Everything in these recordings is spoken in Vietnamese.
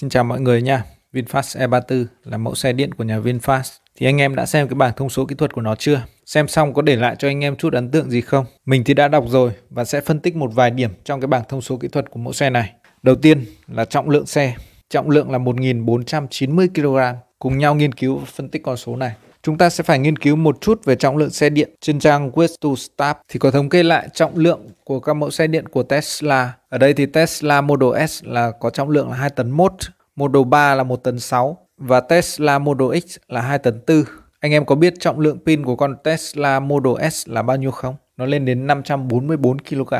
Xin chào mọi người nha. VinFast E34 là mẫu xe điện của nhà VinFast. Thì anh em đã xem cái bảng thông số kỹ thuật của nó chưa? Xem xong có để lại cho anh em chút ấn tượng gì không? Mình thì đã đọc rồi và sẽ phân tích một vài điểm trong cái bảng thông số kỹ thuật của mẫu xe này. Đầu tiên là trọng lượng xe. Trọng lượng là 1490 kg. Cùng nhau nghiên cứu và phân tích con số này. Chúng ta sẽ phải nghiên cứu một chút về trọng lượng xe điện. Trên trang Waste to Start thì có thống kê lại trọng lượng của các mẫu xe điện của Tesla. Ở đây thì Tesla Model S là có trọng lượng là 2 tấn 1, Model 3 là 1 tấn 6 và Tesla Model X là 2 tấn 4. Anh em có biết trọng lượng pin của con Tesla Model S là bao nhiêu không? Nó lên đến 544 kg.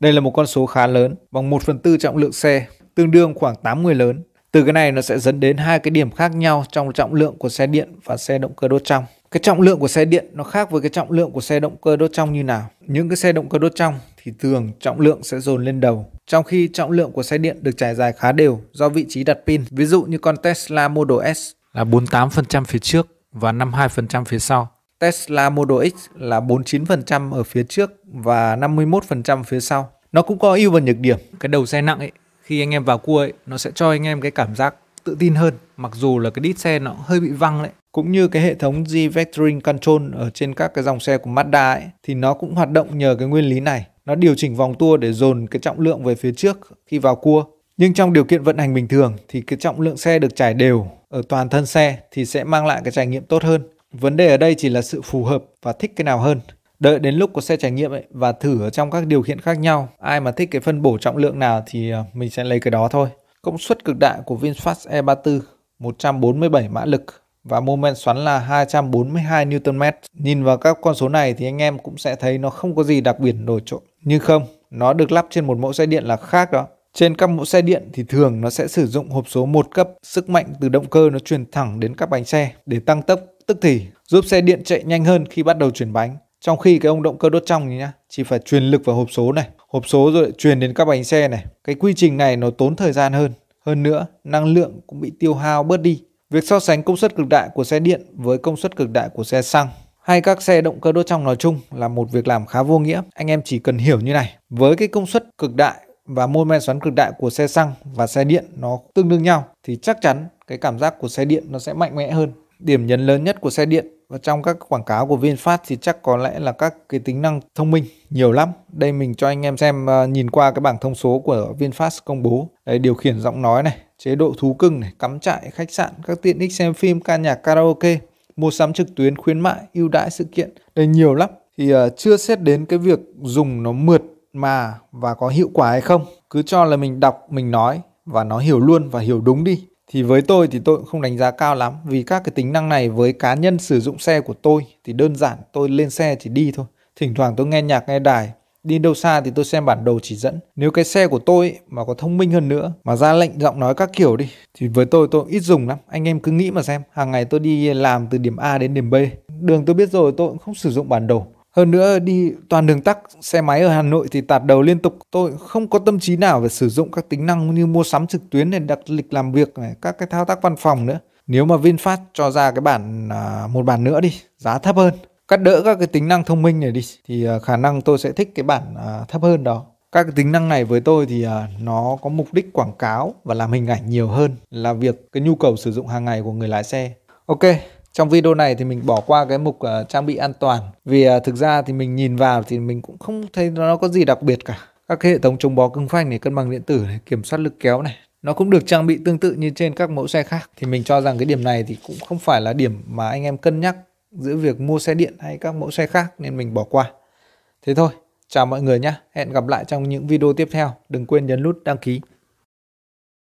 Đây là một con số khá lớn, bằng 1 phần 4 trọng lượng xe, tương đương khoảng người lớn. Từ cái này nó sẽ dẫn đến hai cái điểm khác nhau trong trọng lượng của xe điện và xe động cơ đốt trong. Cái trọng lượng của xe điện nó khác với cái trọng lượng của xe động cơ đốt trong như nào. Những cái xe động cơ đốt trong thì thường trọng lượng sẽ dồn lên đầu, trong khi trọng lượng của xe điện được trải dài khá đều do vị trí đặt pin. Ví dụ như con Tesla Model S là 48% phía trước và 52% phía sau. Tesla Model X là 49% ở phía trước và 51% phía sau. Nó cũng có ưu và nhược điểm. Cái đầu xe nặng ấy khi anh em vào cua ấy, nó sẽ cho anh em cái cảm giác tự tin hơn mặc dù là cái đít xe nó hơi bị văng đấy cũng như cái hệ thống G-Vectoring Control ở trên các cái dòng xe của Mazda ấy, thì nó cũng hoạt động nhờ cái nguyên lý này. Nó điều chỉnh vòng tua để dồn cái trọng lượng về phía trước khi vào cua. Nhưng trong điều kiện vận hành bình thường thì cái trọng lượng xe được trải đều ở toàn thân xe thì sẽ mang lại cái trải nghiệm tốt hơn. Vấn đề ở đây chỉ là sự phù hợp và thích cái nào hơn đợi đến lúc có xe trải nghiệm ấy và thử ở trong các điều kiện khác nhau ai mà thích cái phân bổ trọng lượng nào thì ờ, mình sẽ lấy cái đó thôi công suất cực đại của VinFast E34 147 mã lực và mô men xoắn là 242 Nm. Nhìn vào các con số này thì anh em cũng sẽ thấy nó không có gì đặc biệt nổi trội. Nhưng không, nó được lắp trên một mẫu xe điện là khác đó. Trên các mẫu xe điện thì thường nó sẽ sử dụng hộp số một cấp, sức mạnh từ động cơ nó truyền thẳng đến các bánh xe để tăng tốc tức thì, giúp xe điện chạy nhanh hơn khi bắt đầu chuyển bánh. Trong khi cái ông động cơ đốt trong nhá, chỉ phải truyền lực vào hộp số này, hộp số rồi truyền đến các bánh xe này. Cái quy trình này nó tốn thời gian hơn. Hơn nữa, năng lượng cũng bị tiêu hao bớt đi. Việc so sánh công suất cực đại của xe điện với công suất cực đại của xe xăng hay các xe động cơ đốt trong nói chung là một việc làm khá vô nghĩa. Anh em chỉ cần hiểu như này, với cái công suất cực đại và mô men xoắn cực đại của xe xăng và xe điện nó tương đương nhau thì chắc chắn cái cảm giác của xe điện nó sẽ mạnh mẽ hơn. Điểm nhấn lớn nhất của xe điện và trong các quảng cáo của VinFast thì chắc có lẽ là các cái tính năng thông minh nhiều lắm. Đây mình cho anh em xem ờ, nhìn qua cái bảng thông số của VinFast công bố. Đây, điều khiển giọng nói này, chế độ thú cưng này, cắm trại, khách sạn, các tiện ích xem phim, ca nhạc, karaoke, mua sắm trực tuyến, khuyến mại, ưu đãi sự kiện. Đây nhiều lắm. Thì uh, chưa xét đến cái việc dùng nó mượt mà và có hiệu quả hay không. Cứ cho là mình đọc, mình nói và nó hiểu luôn và hiểu đúng đi thì với tôi thì tôi cũng không đánh giá cao lắm vì các cái tính năng này với cá nhân sử dụng xe của tôi thì đơn giản tôi lên xe thì đi thôi thỉnh thoảng tôi nghe nhạc nghe đài đi đâu xa thì tôi xem bản đồ chỉ dẫn nếu cái xe của tôi mà có thông minh hơn nữa mà ra lệnh giọng nói các kiểu đi thì với tôi tôi ít dùng lắm anh em cứ nghĩ mà xem hàng ngày tôi đi làm từ điểm a đến điểm b đường tôi biết rồi tôi cũng không sử dụng bản đồ hơn nữa đi toàn đường tắc, xe máy ở Hà Nội thì tạt đầu liên tục. Tôi không có tâm trí nào về sử dụng các tính năng như mua sắm trực tuyến này, đặt lịch làm việc này, các cái thao tác văn phòng nữa. Nếu mà VinFast cho ra cái bản à, một bản nữa đi, giá thấp hơn, cắt đỡ các cái tính năng thông minh này đi thì à, khả năng tôi sẽ thích cái bản à, thấp hơn đó. Các cái tính năng này với tôi thì nó có mục đích quảng cáo và làm hình ảnh nhiều hơn là việc cái nhu cầu sử dụng hàng ngày của người lái xe. Ok, trong video này thì mình bỏ qua cái mục uh, trang bị an toàn vì uh, thực ra thì mình nhìn vào thì mình cũng không thấy nó có gì đặc biệt cả các hệ thống chống bó cứng phanh này cân bằng điện tử này kiểm soát lực kéo này nó cũng được trang bị tương tự như trên các mẫu xe khác thì mình cho rằng cái điểm này thì cũng không phải là điểm mà anh em cân nhắc giữa việc mua xe điện hay các mẫu xe khác nên mình bỏ qua thế thôi chào mọi người nhé hẹn gặp lại trong những video tiếp theo đừng quên nhấn nút đăng ký